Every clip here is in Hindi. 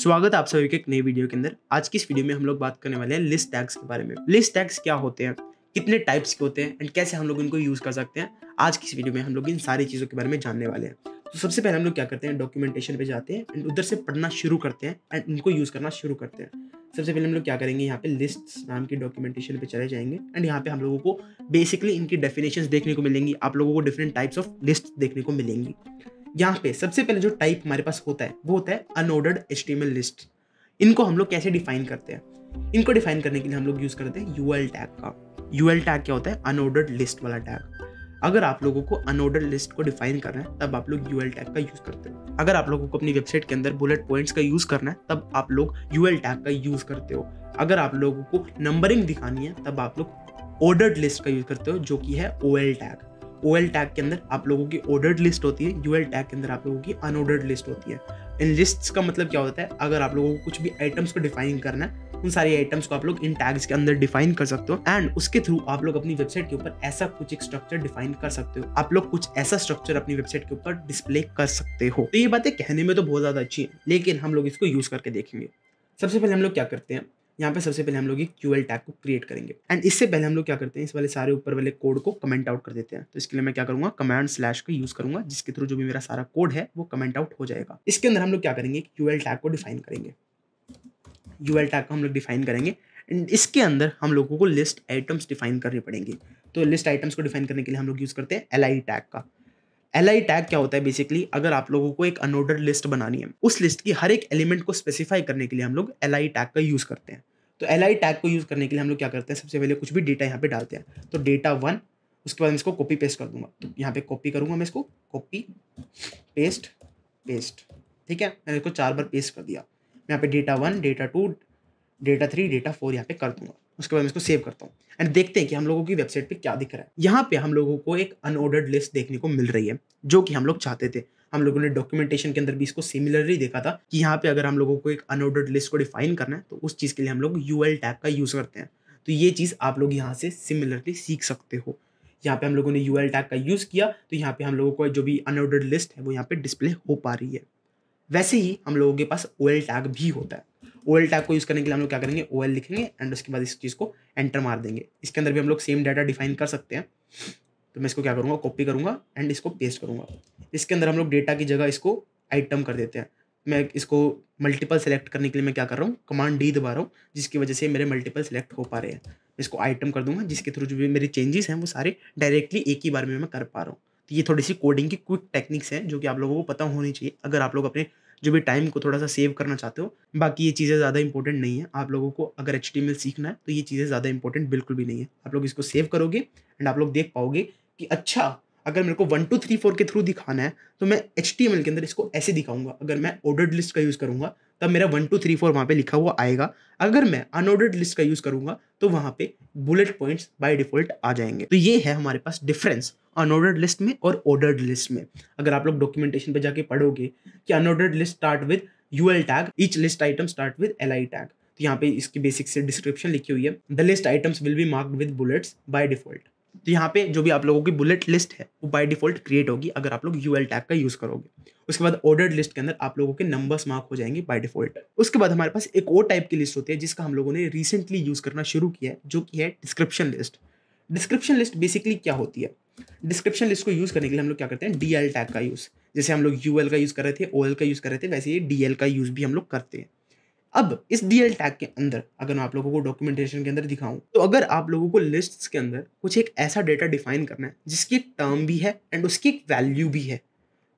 स्वागत आप सभी के एक नई वीडियो के अंदर आज की इस वीडियो में हम लोग बात करने वाले हैं लिस्ट टैग्स के बारे में लिस्ट टैग्स क्या होते हैं कितने टाइप्स के होते हैं एंड कैसे हम लोग इनको यूज़ कर सकते हैं आज की इस वीडियो में हम लोग इन सारी चीज़ों के बारे में जानने वाले हैं तो सबसे पहले हम लोग क्या करते हैं डॉक्यूमेंटेशन पे जाते हैं एंड उधर से पढ़ना शुरू करते हैं एंड इनको यूज़ करना शुरू करते हैं सबसे पहले हम लोग क्या करेंगे यहाँ पे लिस्ट नाम की डॉक्यूमेंटेशन पे चले जाएंगे एंड यहाँ पे हम लोगों को बेसिकली इनकी डेफिनेशन देखने को मिलेंगी आप लोगों को डिफरेंट टाइप्स ऑफ लिस्ट देखने को मिलेंगी यहाँ पे सबसे पहले जो टाइप हमारे पास होता है वो होता है अनऑर्डर्ड एस्टिमेल लिस्ट इनको हम लोग कैसे डिफाइन करते हैं इनको डिफाइन करने के लिए हम लोग यूज़ करते हैं यूएल टैग का यूएल टैग क्या होता है अनऑर्डर्ड लिस्ट वाला टैग अगर आप लोगों को अनऑर्डर लिस्ट को डिफाइन करना है तब आप लोग यू टैग का यूज़ करते हो अगर आप लोगों को अपनी वेबसाइट के अंदर बुलेट पॉइंट्स का यूज़ करना है तब आप लोग यू टैग का यूज़ करते हो अगर आप लोगों को नंबरिंग दिखानी है तब आप लोग ऑर्डर्ड लिस्ट का यूज़ करते हो जो कि है ओ टैग ओ टैग के अंदर आप लोगों की ऑर्डर्ड लिस्ट होती है यू टैग के अंदर आप लोगों की अनऑर्डर्ड लिस्ट होती है इन लिस्ट का मतलब क्या होता है अगर आप लोगों को कुछ भी आइटम्स को डिफाइन करना है उन सारी आइटम्स को आप लोग इन टैग्स के अंदर डिफाइन कर सकते हो एंड उसके थ्रू आप लोग अपनी वेबसाइट के ऊपर ऐसा कुछ एक स्ट्रक्चर डिफाइन कर सकते हो आप लोग कुछ ऐसा स्ट्रक्चर अपनी वेबसाइट के ऊपर डिस्प्ले कर सकते हो तो ये बातें कहने में तो बहुत ज्यादा अच्छी है लेकिन हम लोग इसको यूज करके देखेंगे सबसे पहले हम लोग क्या करते हैं यहाँ पे सबसे पहले हम लोग एक क्यू टैग को क्रिएट करेंगे एंड इससे पहले हम लोग क्या करते हैं इस वाले सारे ऊपर वाले कोड को कमेंट आउट कर देते हैं तो इसके लिए मैं क्या करूंगा कमांड स्लैश का यूज करूंगा जिसके थ्रू जो भी मेरा सारा कोड है वो कमेंट आउट हो जाएगा इसके अंदर हम लोग क्या करेंगे क्यू टैग को डिफाइन करेंगे यू टैग को हम लोग डिफाइन करेंगे एंड इसके अंदर हम लोगों को लिस्ट आइटम्स डिफाइन करनी पड़ेंगे तो लिस्ट आइटम्स को डिफाइन करने के लिए हम लोग यूज़ करते हैं एल टैग का एल आई टैग क्या होता है बेसिकली अगर आप लोगों को एक अनऑर्डर लिस्ट बनानी है उस लिस्ट की हर एक एलिमेंट को स्पेसिफाई करने के लिए हम लोग एल आई टैग का यूज़ करते हैं तो एल आई टैग को यूज़ करने के लिए हम लोग क्या करते हैं सबसे पहले कुछ भी डेटा यहाँ पे डालते हैं तो डेटा वन उसके बाद इसको कॉपी पेस्ट कर दूंगा तो यहाँ पे कॉपी करूँगा मैं इसको कॉपी पेस्ट पेस्ट ठीक है मैंने इसको चार बार पेस्ट कर दिया मैं यहाँ पे data one data two data three data four यहाँ पे कर दूंगा उसके बाद मैं इसको सेव करता हूँ एंड देखते हैं कि हम लोगों की वेबसाइट पर क्या दिख रहा है यहाँ पर हम लोगों को एक अनऑर्डर्ड लिस्ट देखने को मिल रही है जो कि हम लोग चाहते थे हम लोगों ने डॉक्यूमेंटेशन के अंदर भी इसको सिमिलरली देखा था कि यहाँ पे अगर हम लोगों को एक अनऑर्डर्ड लिस्ट को डिफाइन करना है तो उस चीज़ के लिए हम लोग यू टैग का यूज़ करते हैं तो ये चीज़ आप लोग यहाँ से सिमिलरली सीख सकते हो यहाँ पे हम लोगों ने यू टैग का यूज़ किया तो यहाँ पे हम लोगों को जो भी अनऑर्डर्ड लिस्ट है वो यहाँ पे डिस्प्ले हो पा रही है वैसे ही हम लोगों के पास ओ टैग भी होता है ओ टैग को यूज़ करने के लिए हम लोग क्या करेंगे ओ लिखेंगे एंड उसके बाद इस चीज़ को एंटर मार देंगे इसके अंदर भी हम लोग सेम डाटा डिफाइन कर सकते हैं तो मैं इसको क्या करूँगा कॉपी करूँगा एंड इसको पेस्ट करूँगा इसके अंदर हम लोग डेटा की जगह इसको आइटम कर देते हैं मैं इसको मल्टीपल सेलेक्ट करने के लिए मैं क्या कर रहा हूँ कमांड डी दबा रहा हूँ जिसकी वजह से मेरे मल्टीपल सेलेक्ट हो पा रहे हैं इसको आइटम कर दूंगा जिसके थ्रू जो भी मेरे चेंजेस हैं वो सारे डायरेक्टली एक ही बार में मैं कर पा रहा हूँ तो ये थोड़ी सी कोडिंग की क्विक टेक्निक्स हैं जो कि आप लोगों को पता होनी चाहिए अगर आप लोग अपने जो भी टाइम को थोड़ा सा सेव करना चाहते हो बाकी ये चीज़ें ज़्यादा इंपॉर्टेंट नहीं है आप लोगों को अगर एच सीखना है तो ये चीज़ें ज़्यादा इंपॉर्टेंट बिल्कुल भी नहीं है आप लोग इसको सेव करोगे एंड आप लोग देख पाओगे कि अच्छा अगर मेरे को वन टू थ्री फोर के थ्रू दिखाना है तो मैं एच के अंदर इसको ऐसे दिखाऊंगा अगर मैं ऑर्डर्ड लिस्ट का यूज़ करूँगा तब मेरा वन टू थ्री फोर वहाँ पे लिखा हुआ आएगा अगर मैं अनऑर्डर्ड लिस्ट का यूज़ करूँगा तो वहाँ पे बुलेट पॉइंट्स बाय डिफ़ॉल्ट आ जाएंगे तो ये है हमारे पास डिफरेंस अनऑर्डर्ड लिस्ट में और ऑर्डर्ड लिस्ट में अगर आप लोग डॉक्यूमेंटेशन पर जाके पढ़ोगे कि unordered list start with U L tag each list item start with L I tag तो यहाँ पे इसकी बेसिक से डिस्क्रिप्शन लिखी हुई है the list items will be marked with bullets by default तो यहाँ पे जो भी आप लोगों की बुलेट लिस्ट है वो बाय डिफॉल्ट क्रिएट होगी अगर आप लोग यू एल टैग का यूज़ करोगे उसके बाद ऑर्डर लिस्ट के अंदर आप लोगों के नंबर्स मार्क हो जाएंगे बाय डिफॉल्ट उसके बाद हमारे पास एक और टाइप की लिस्ट होती है जिसका हम लोगों ने रिसेंटली यूज़ करना शुरू किया है जो कि है description list description list basically क्या होती है डिस्क्रिप्शन लिस्ट को यूज़ करने के लिए हम लोग क्या करते हैं डी टैग का यूज़ जैसे हम लोग यू का यूज़ कर रहे थे ओ का यूज़ कर रहे थे वैसे ही डी एल का यूज़ भी हम लोग करते हैं अब इस डीएल टैग के अंदर अगर मैं आप लोगों को डॉक्यूमेंटेशन के अंदर दिखाऊं तो अगर आप लोगों को लिस्ट्स के अंदर कुछ एक ऐसा डेटा डिफाइन करना है जिसकी एक टर्म भी है एंड उसकी एक वैल्यू भी है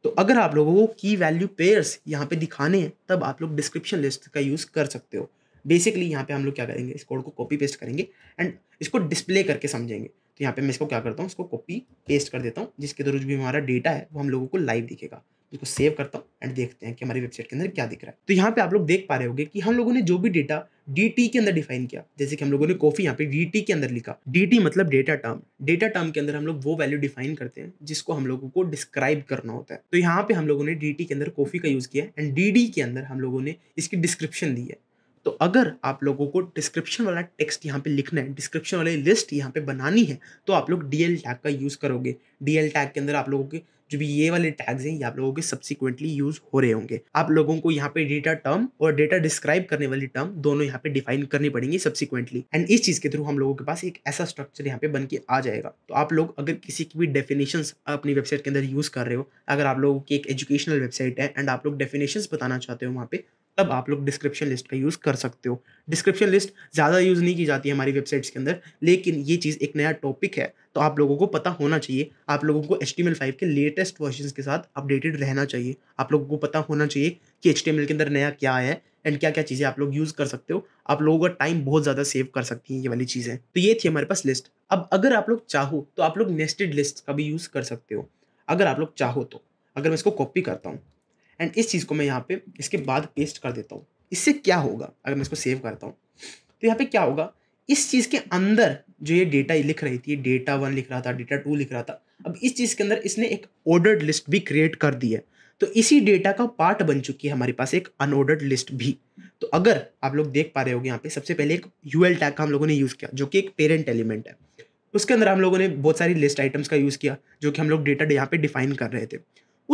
तो अगर आप लोगों को की वैल्यू पेयर्स यहाँ पे दिखाने हैं तब आप लोग डिस्क्रिप्शन लिस्ट का यूज़ कर सकते हो बेसिकली यहाँ पे हम लोग क्या करेंगे इस कोड को कॉपी पेस्ट करेंगे एंड इसको डिस्प्ले करके समझेंगे तो यहाँ पे मैं इसको क्या करता हूँ इसको कॉपी पेस्ट कर देता हूँ जिसके थ्रू जो भी हमारा डेटा है वो हम लोगों को लाइव दिखेगा इसको सेव करता हूँ एंड देखते हैं कि हमारी वेबसाइट के अंदर क्या दिख रहा है तो यहाँ पे आप लोग देख पा रहे होंगे कि हम लोगों ने जो भी डेटा डी के अंदर डिफाइन किया जैसे कि हम लोगों ने कॉफी यहाँ पे डी के अंदर लिखा डी मतलब डेटा टर्म डेटा टर्म के अंदर हम लोग वो वैल्यू डिफाइन करते हैं जिसको हम लोगों को डिस्क्राइब करना होता है तो यहाँ पे हम लोगों ने डी के अंदर कॉफी का यूज किया एंड डी के अंदर हम लोगों ने इसकी डिस्क्रिप्शन दी है तो अगर आप लोगों को डिस्क्रिप्शन वाला टेक्स्ट यहाँ पे लिखना है डिस्क्रिप्शन वाली लिस्ट यहाँ पे बनानी है तो आप लोग डी टैग का यूज़ करोगे डी टैग के अंदर आप लोगों के जो भी ये वाले टैग्स हैं ये आप लोगों के सब्सिक्वेंटली यूज हो रहे होंगे आप लोगों को यहाँ पे डेटा टर्म और डेटा डिस्क्राइब करने वाली टर्म दोनों यहाँ पे डिफाइन करनी पड़ेंगी सब्सिक्वेंटली एंड इस चीज के थ्रू हम लोगों के पास एक ऐसा स्ट्रक्चर यहाँ पे बन के आ जाएगा तो आप लोग अगर किसी की भी डेफिनेशन अपनी वेबसाइट के अंदर यूज कर रहे हो अगर आप लोगों की एक एजुकेशनल वेबसाइट है एंड आप लोग डेफिनेशन बताना चाहते हो वहाँ पे तब आप लोग डिस्क्रिप्शन लिस्ट का यूज़ कर सकते हो डिस्क्रिप्शन लिस्ट ज़्यादा यूज़ नहीं की जाती है हमारी वेबसाइट्स के अंदर लेकिन ये चीज़ एक नया टॉपिक है तो आप लोगों को पता होना चाहिए आप लोगों को एच के लेटेस्ट वर्जन के साथ अपडेटेड रहना चाहिए आप लोगों को पता होना चाहिए कि एच के अंदर नया क्या है एंड क्या क्या चीज़ें आप लोग यूज़ कर सकते हो आप लोगों का टाइम बहुत ज़्यादा सेव कर सकती हैं ये वाली चीज़ें तो ये थी हमारे पास लिस्ट अब अगर आप लोग चाहो तो आप लोग नेस्टेड लिस्ट का भी यूज़ कर सकते हो अगर आप लोग चाहो तो अगर मैं इसको कॉपी करता हूँ एंड इस चीज़ को मैं यहाँ पे इसके बाद पेस्ट कर देता हूँ इससे क्या होगा अगर मैं इसको सेव करता हूँ तो यहाँ पे क्या होगा इस चीज़ के अंदर जो ये डेटा लिख रही थी डेटा वन लिख रहा था डेटा टू लिख रहा था अब इस चीज़ के अंदर इसने एक ऑर्डर्ड लिस्ट भी क्रिएट कर दी है तो इसी डेटा का पार्ट बन चुकी है हमारे पास एक अनऑर्डर्ड लिस्ट भी तो अगर आप लोग देख पा रहे हो यहाँ पे सबसे पहले एक यू टैग का हम लोगों ने यूज़ किया जो कि एक पेरेंट एलिमेंट है उसके अंदर हम लोगों ने बहुत सारी लिस्ट आइटम्स का यूज़ किया जो कि हम लोग डेटा यहाँ पे डिफाइन कर रहे थे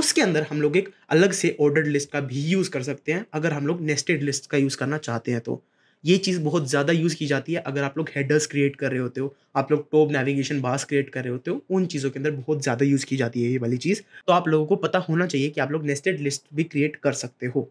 उसके अंदर हम लोग एक अलग से ऑर्डर्ड लिस्ट का भी यूज़ कर सकते हैं अगर हम लोग नेस्टेड लिस्ट का यूज़ करना चाहते हैं तो ये चीज़ बहुत ज़्यादा यूज़ की जाती है अगर आप लोग हेडर्स क्रिएट कर रहे होते हो आप लोग टॉप नेविगेशन बास क्रिएट कर रहे होते हो उन चीज़ों के अंदर बहुत ज़्यादा यूज़ की जाती है ये वाली चीज़ तो आप लोगों को पता होना चाहिए कि आप लोग नेस्टेड लिस्ट भी क्रिएट कर सकते हो